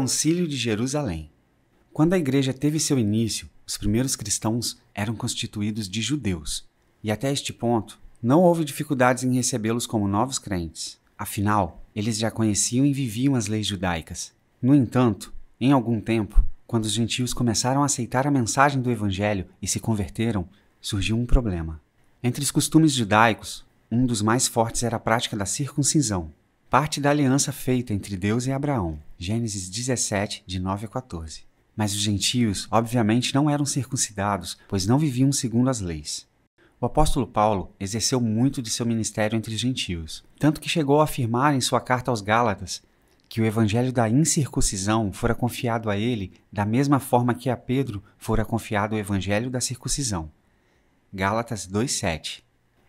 Concílio de Jerusalém. Quando a igreja teve seu início, os primeiros cristãos eram constituídos de judeus, e até este ponto não houve dificuldades em recebê-los como novos crentes. Afinal, eles já conheciam e viviam as leis judaicas. No entanto, em algum tempo, quando os gentios começaram a aceitar a mensagem do evangelho e se converteram, surgiu um problema. Entre os costumes judaicos, um dos mais fortes era a prática da circuncisão, parte da aliança feita entre Deus e Abraão. Gênesis 17, de 9 a 14. Mas os gentios, obviamente, não eram circuncidados, pois não viviam segundo as leis. O apóstolo Paulo exerceu muito de seu ministério entre os gentios, tanto que chegou a afirmar em sua carta aos Gálatas que o evangelho da incircuncisão fora confiado a ele da mesma forma que a Pedro fora confiado o evangelho da circuncisão. Gálatas 2:7.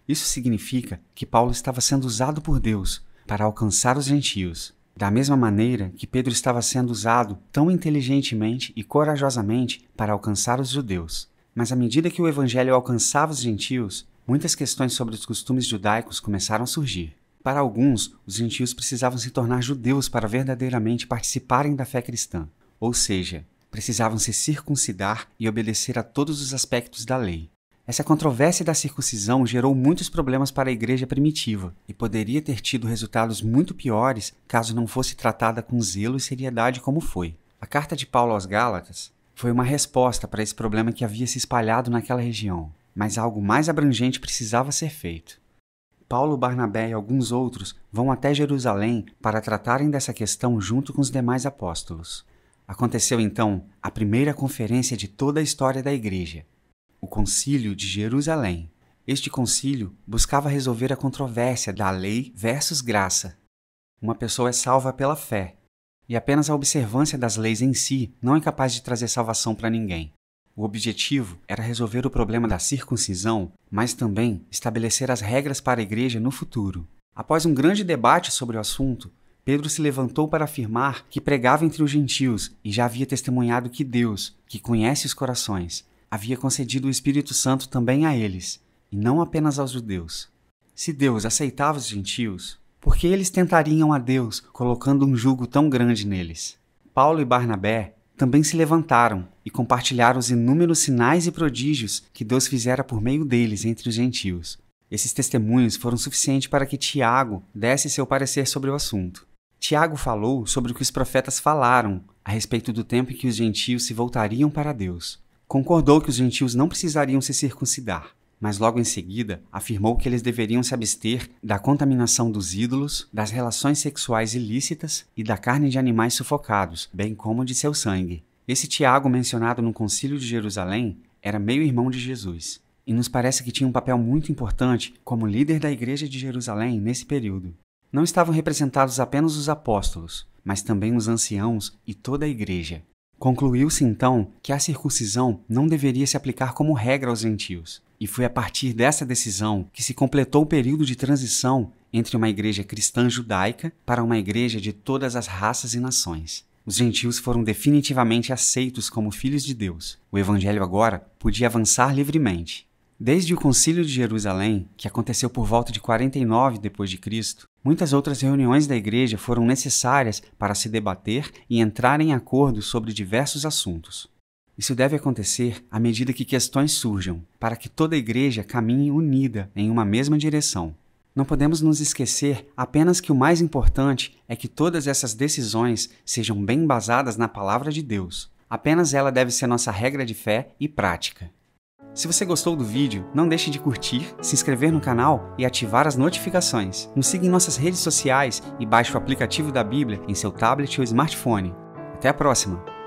Isso significa que Paulo estava sendo usado por Deus para alcançar os gentios, da mesma maneira que Pedro estava sendo usado tão inteligentemente e corajosamente para alcançar os judeus. Mas à medida que o evangelho alcançava os gentios, muitas questões sobre os costumes judaicos começaram a surgir. Para alguns, os gentios precisavam se tornar judeus para verdadeiramente participarem da fé cristã, ou seja, precisavam se circuncidar e obedecer a todos os aspectos da lei, essa controvérsia da circuncisão gerou muitos problemas para a igreja primitiva e poderia ter tido resultados muito piores caso não fosse tratada com zelo e seriedade como foi. A carta de Paulo aos Gálatas foi uma resposta para esse problema que havia se espalhado naquela região, mas algo mais abrangente precisava ser feito. Paulo, Barnabé e alguns outros vão até Jerusalém para tratarem dessa questão junto com os demais apóstolos. Aconteceu então a primeira conferência de toda a história da igreja, o Concílio de Jerusalém. Este concílio buscava resolver a controvérsia da lei versus graça. Uma pessoa é salva pela fé, e apenas a observância das leis em si não é capaz de trazer salvação para ninguém. O objetivo era resolver o problema da circuncisão, mas também estabelecer as regras para a igreja no futuro. Após um grande debate sobre o assunto, Pedro se levantou para afirmar que pregava entre os gentios e já havia testemunhado que Deus, que conhece os corações, havia concedido o Espírito Santo também a eles, e não apenas aos judeus. Se Deus aceitava os gentios, por que eles tentariam a Deus colocando um jugo tão grande neles? Paulo e Barnabé também se levantaram e compartilharam os inúmeros sinais e prodígios que Deus fizera por meio deles entre os gentios. Esses testemunhos foram suficientes para que Tiago desse seu parecer sobre o assunto. Tiago falou sobre o que os profetas falaram a respeito do tempo em que os gentios se voltariam para Deus concordou que os gentios não precisariam se circuncidar, mas logo em seguida afirmou que eles deveriam se abster da contaminação dos ídolos, das relações sexuais ilícitas e da carne de animais sufocados, bem como de seu sangue. Esse Tiago, mencionado no Concílio de Jerusalém, era meio-irmão de Jesus e nos parece que tinha um papel muito importante como líder da Igreja de Jerusalém nesse período. Não estavam representados apenas os apóstolos, mas também os anciãos e toda a igreja. Concluiu-se então que a circuncisão não deveria se aplicar como regra aos gentios, e foi a partir dessa decisão que se completou o período de transição entre uma igreja cristã judaica para uma igreja de todas as raças e nações. Os gentios foram definitivamente aceitos como filhos de Deus. O evangelho agora podia avançar livremente. Desde o Concílio de Jerusalém, que aconteceu por volta de 49 depois de Cristo, Muitas outras reuniões da igreja foram necessárias para se debater e entrar em acordo sobre diversos assuntos. Isso deve acontecer à medida que questões surjam, para que toda a igreja caminhe unida em uma mesma direção. Não podemos nos esquecer apenas que o mais importante é que todas essas decisões sejam bem basadas na palavra de Deus. Apenas ela deve ser nossa regra de fé e prática. Se você gostou do vídeo, não deixe de curtir, se inscrever no canal e ativar as notificações. Nos siga em nossas redes sociais e baixe o aplicativo da Bíblia em seu tablet ou smartphone. Até a próxima!